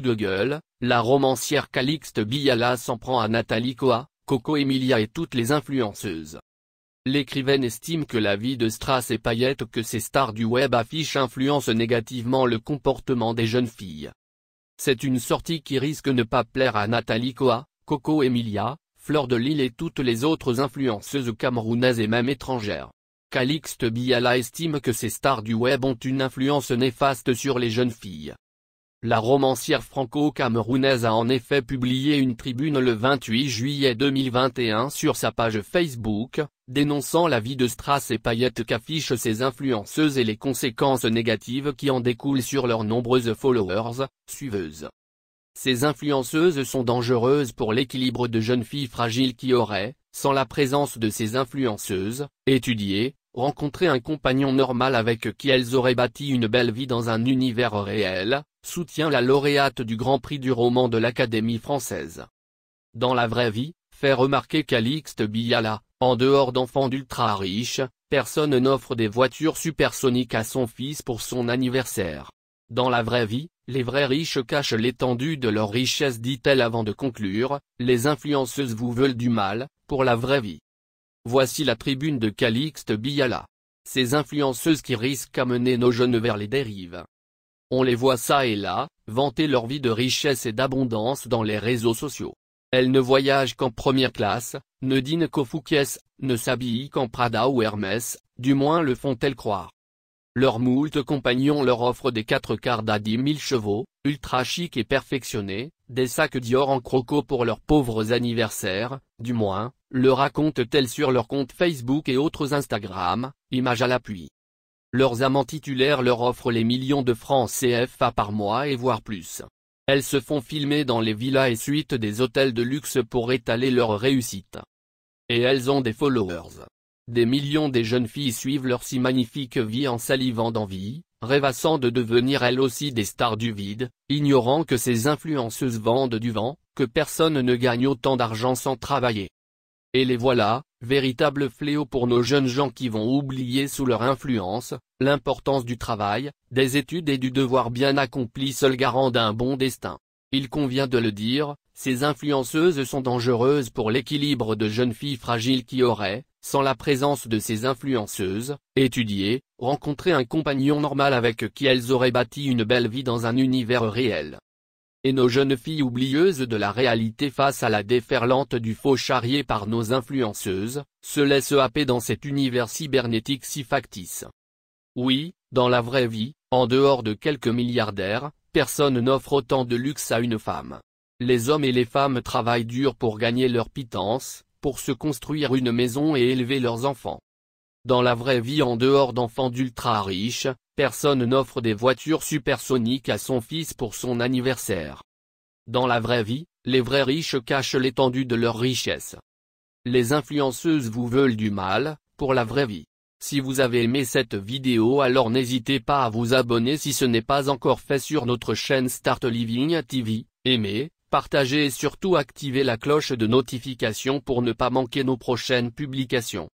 de gueule, la romancière Calixte Biala s'en prend à Nathalie Coa, Coco Emilia et toutes les influenceuses. L'écrivaine estime que la vie de Strass et Payette que ces stars du web affichent influence négativement le comportement des jeunes filles. C'est une sortie qui risque ne pas plaire à Nathalie Coa, Coco Emilia, Fleur de Lille et toutes les autres influenceuses camerounaises et même étrangères. Calixte Biala estime que ces stars du web ont une influence néfaste sur les jeunes filles. La romancière franco-camerounaise a en effet publié une tribune le 28 juillet 2021 sur sa page Facebook, dénonçant la vie de strass et paillettes qu'affichent ses influenceuses et les conséquences négatives qui en découlent sur leurs nombreuses followers, suiveuses. Ces influenceuses sont dangereuses pour l'équilibre de jeunes filles fragiles qui auraient, sans la présence de ces influenceuses, étudié, rencontré un compagnon normal avec qui elles auraient bâti une belle vie dans un univers réel, soutient la lauréate du Grand Prix du roman de l'Académie française. Dans la vraie vie, fait remarquer Calixte Biala, en dehors d'enfants d'ultra riches, personne n'offre des voitures supersoniques à son fils pour son anniversaire. Dans la vraie vie, les vrais riches cachent l'étendue de leurs richesse dit-elle avant de conclure, les influenceuses vous veulent du mal, pour la vraie vie. Voici la tribune de Calixte Biala. Ces influenceuses qui risquent à mener nos jeunes vers les dérives. On les voit ça et là, vanter leur vie de richesse et d'abondance dans les réseaux sociaux. Elles ne voyagent qu'en première classe, ne dînent qu'aux Fouquet's, ne s'habillent qu'en Prada ou Hermès, du moins le font-elles croire. Leurs moult compagnons leur offrent des quatre quarts à dix mille chevaux, ultra chic et perfectionnés, des sacs Dior en croco pour leurs pauvres anniversaires, du moins, le racontent-elles sur leur compte Facebook et autres Instagram, images à l'appui. Leurs amants titulaires leur offrent les millions de francs CFA par mois et voire plus. Elles se font filmer dans les villas et suites des hôtels de luxe pour étaler leur réussite. Et elles ont des followers. Des millions des jeunes filles suivent leur si magnifique vie en salivant d'envie, rêvassant de devenir elles aussi des stars du vide, ignorant que ces influenceuses vendent du vent, que personne ne gagne autant d'argent sans travailler. Et les voilà, véritable fléau pour nos jeunes gens qui vont oublier sous leur influence, l'importance du travail, des études et du devoir bien accompli seul garant d'un bon destin. Il convient de le dire, ces influenceuses sont dangereuses pour l'équilibre de jeunes filles fragiles qui auraient, sans la présence de ces influenceuses, étudié, rencontré un compagnon normal avec qui elles auraient bâti une belle vie dans un univers réel et nos jeunes filles oublieuses de la réalité face à la déferlante du faux charrier par nos influenceuses, se laissent happer dans cet univers cybernétique si factice. Oui, dans la vraie vie, en dehors de quelques milliardaires, personne n'offre autant de luxe à une femme. Les hommes et les femmes travaillent dur pour gagner leur pitance, pour se construire une maison et élever leurs enfants. Dans la vraie vie en dehors d'enfants d'ultra riches, personne n'offre des voitures supersoniques à son fils pour son anniversaire. Dans la vraie vie, les vrais riches cachent l'étendue de leur richesse. Les influenceuses vous veulent du mal, pour la vraie vie. Si vous avez aimé cette vidéo alors n'hésitez pas à vous abonner si ce n'est pas encore fait sur notre chaîne Start Living TV, aimez, partagez et surtout activez la cloche de notification pour ne pas manquer nos prochaines publications.